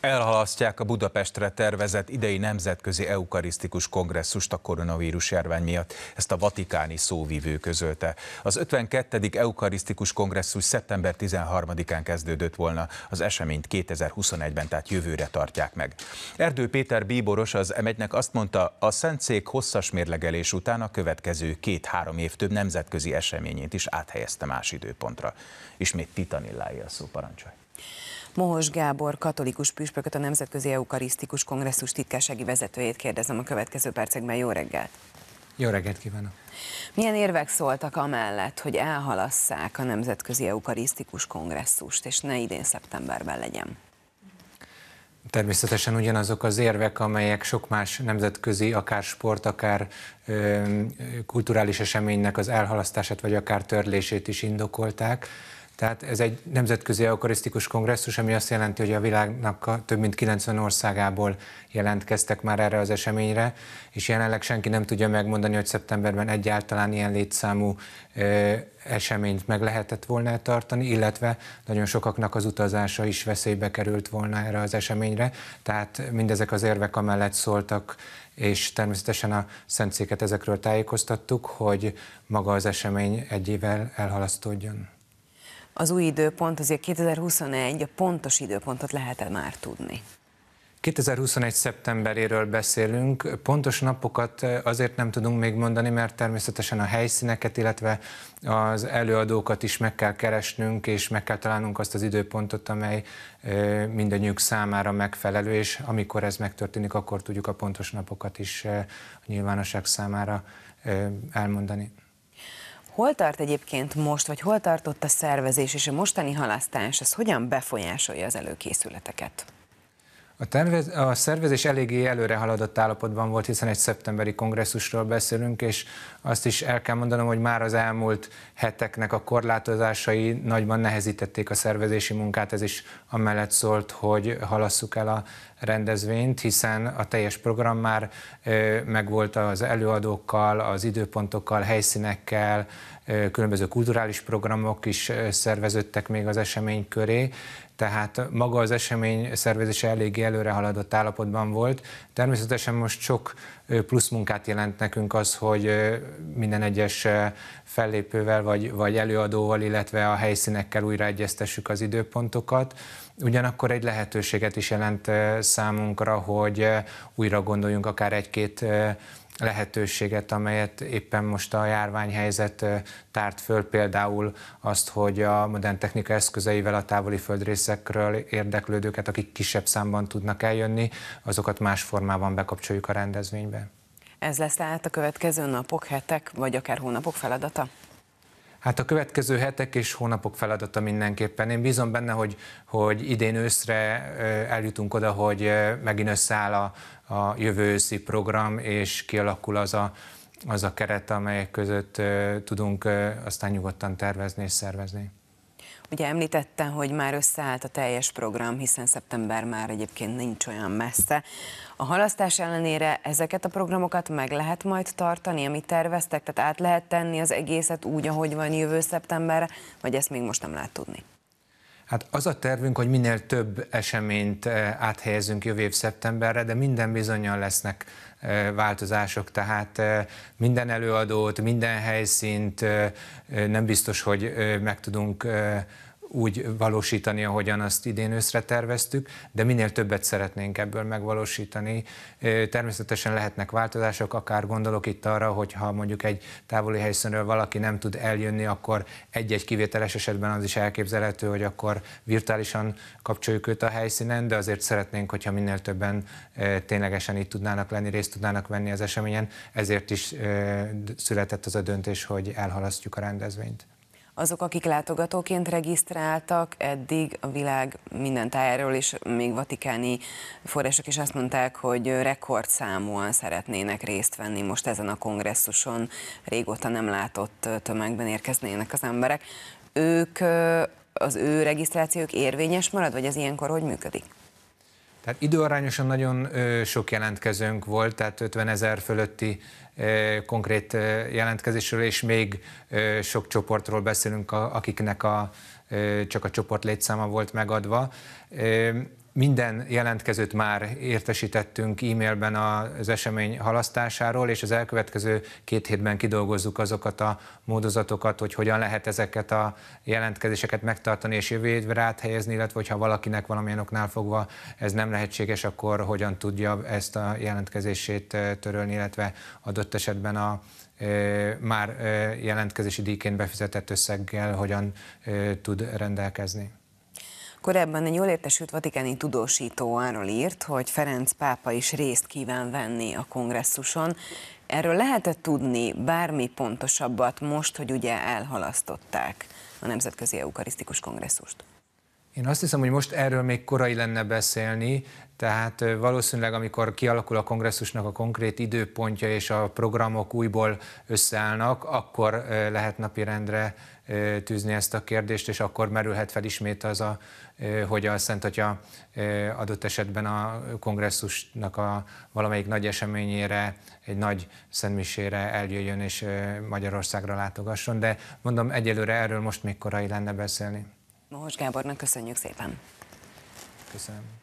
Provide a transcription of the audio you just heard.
Elhalasztják a Budapestre tervezett idei nemzetközi eukarisztikus kongresszust a koronavírus járvány miatt, ezt a vatikáni szóvívő közölte. Az 52. eukarisztikus kongresszus szeptember 13-án kezdődött volna, az eseményt 2021-ben, tehát jövőre tartják meg. Erdő Péter Bíboros az m azt mondta, a Szentszék hosszas mérlegelés után a következő két-három év több nemzetközi eseményét is áthelyezte más időpontra. Ismét Titanillái a szó parancsolj. Mohos Gábor, katolikus püspököt, a Nemzetközi Eukarisztikus Kongresszus titkársági vezetőjét kérdezem a következő percekben. Jó reggelt! Jó reggelt kívánok! Milyen érvek szóltak amellett, hogy elhalasszák a Nemzetközi Eukarisztikus Kongresszust, és ne idén szeptemberben legyen? Természetesen ugyanazok az érvek, amelyek sok más nemzetközi, akár sport, akár ö, kulturális eseménynek az elhalasztását, vagy akár törlését is indokolták. Tehát ez egy nemzetközi eukarisztikus kongresszus, ami azt jelenti, hogy a világnak több mint 90 országából jelentkeztek már erre az eseményre, és jelenleg senki nem tudja megmondani, hogy szeptemberben egyáltalán ilyen létszámú ö, eseményt meg lehetett volna tartani, illetve nagyon sokaknak az utazása is veszélybe került volna erre az eseményre. Tehát mindezek az érvek amellett szóltak, és természetesen a Szentszéket ezekről tájékoztattuk, hogy maga az esemény egy évvel elhalasztódjon az új időpont, azért 2021, a pontos időpontot lehet-e már tudni? 2021. szeptemberéről beszélünk. Pontos napokat eh, azért nem tudunk még mondani, mert természetesen a helyszíneket, illetve az előadókat is meg kell keresnünk, és meg kell találnunk azt az időpontot, amely eh, mindannyiuk számára megfelelő, és amikor ez megtörténik, akkor tudjuk a pontos napokat is eh, a nyilvánosság számára elmondani. Hol tart egyébként most, vagy hol tartott a szervezés, és a mostani halasztás, az hogyan befolyásolja az előkészületeket? A, tervez, a szervezés eléggé előre haladott állapotban volt, hiszen egy szeptemberi kongresszusról beszélünk, és azt is el kell mondanom, hogy már az elmúlt heteknek a korlátozásai nagyban nehezítették a szervezési munkát, ez is amellett szólt, hogy halasszuk el a rendezvényt, hiszen a teljes program már megvolt az előadókkal, az időpontokkal, helyszínekkel, különböző kulturális programok is szerveződtek még az esemény köré, tehát maga az esemény szervezése eléggé előre haladott állapotban volt. Természetesen most sok plusz munkát jelent nekünk az, hogy minden egyes fellépővel vagy, vagy előadóval, illetve a helyszínekkel újra az időpontokat. Ugyanakkor egy lehetőséget is jelent számunkra, hogy újra gondoljunk akár egy-két lehetőséget, amelyet éppen most a járványhelyzet tárt föl, például azt, hogy a modern technika eszközeivel a távoli földrészekről érdeklődőket, akik kisebb számban tudnak eljönni, azokat más formában bekapcsoljuk a rendezvénybe. Ez lesz tehát a következő napok, hetek, vagy akár hónapok feladata? Hát a következő hetek és hónapok feladata mindenképpen. Én bízom benne, hogy, hogy idén őszre eljutunk oda, hogy megint összeáll a, a jövő őszi program, és kialakul az a, az a keret, amelyek között tudunk aztán nyugodtan tervezni és szervezni. Ugye említette, hogy már összeállt a teljes program, hiszen szeptember már egyébként nincs olyan messze. A halasztás ellenére ezeket a programokat meg lehet majd tartani, amit terveztek, tehát át lehet tenni az egészet úgy, ahogy van jövő szeptemberre, vagy ezt még most nem lehet tudni? Hát az a tervünk, hogy minél több eseményt eh, áthelyezünk jövő év szeptemberre, de minden bizonyal lesznek eh, változások, tehát eh, minden előadót, minden helyszínt nem biztos, hogy meg tudunk úgy valósítani, ahogyan azt idén őszre terveztük, de minél többet szeretnénk ebből megvalósítani. Természetesen lehetnek változások, akár gondolok itt arra, hogy ha mondjuk egy távoli helyszínről valaki nem tud eljönni, akkor egy-egy kivételes esetben az is elképzelhető, hogy akkor virtuálisan kapcsoljuk őt a helyszínen, de azért szeretnénk, hogyha minél többen ténylegesen itt tudnának lenni, részt tudnának venni az eseményen, ezért is született az a döntés, hogy elhalasztjuk a rendezvényt azok, akik látogatóként regisztráltak, eddig a világ minden tájáról is, még vatikáni források is azt mondták, hogy rekordszámúan szeretnének részt venni most ezen a kongresszuson, régóta nem látott tömegben érkeznének az emberek. Ők, az ő regisztrációk érvényes marad, vagy ez ilyenkor hogy működik? Tehát időarányosan nagyon sok jelentkezőnk volt, tehát 50 ezer fölötti konkrét jelentkezésről, és még sok csoportról beszélünk, akiknek a, csak a csoport létszáma volt megadva. Minden jelentkezőt már értesítettünk e-mailben az esemény halasztásáról, és az elkövetkező két hétben kidolgozzuk azokat a módozatokat, hogy hogyan lehet ezeket a jelentkezéseket megtartani és jövő évre áthelyezni, illetve hogyha valakinek valamilyen oknál fogva ez nem lehetséges, akkor hogyan tudja ezt a jelentkezését törölni, illetve adott esetben a már jelentkezési díjként befizetett összeggel hogyan tud rendelkezni. Korábban egy jól értesült vatikáni tudósító arról írt, hogy Ferenc pápa is részt kíván venni a kongresszuson. Erről lehetett tudni bármi pontosabbat most, hogy ugye elhalasztották a Nemzetközi Eukarisztikus Kongresszust? Én azt hiszem, hogy most erről még korai lenne beszélni, tehát valószínűleg, amikor kialakul a kongresszusnak a konkrét időpontja és a programok újból összeállnak, akkor lehet napirendre tűzni ezt a kérdést, és akkor merülhet fel ismét az a, hogy a Szent Atya adott esetben a kongresszusnak a valamelyik nagy eseményére, egy nagy szentmisére eljöjjön és Magyarországra látogasson, de mondom, egyelőre erről most még korai lenne beszélni. Mohos Gábornak köszönjük szépen. Köszönöm.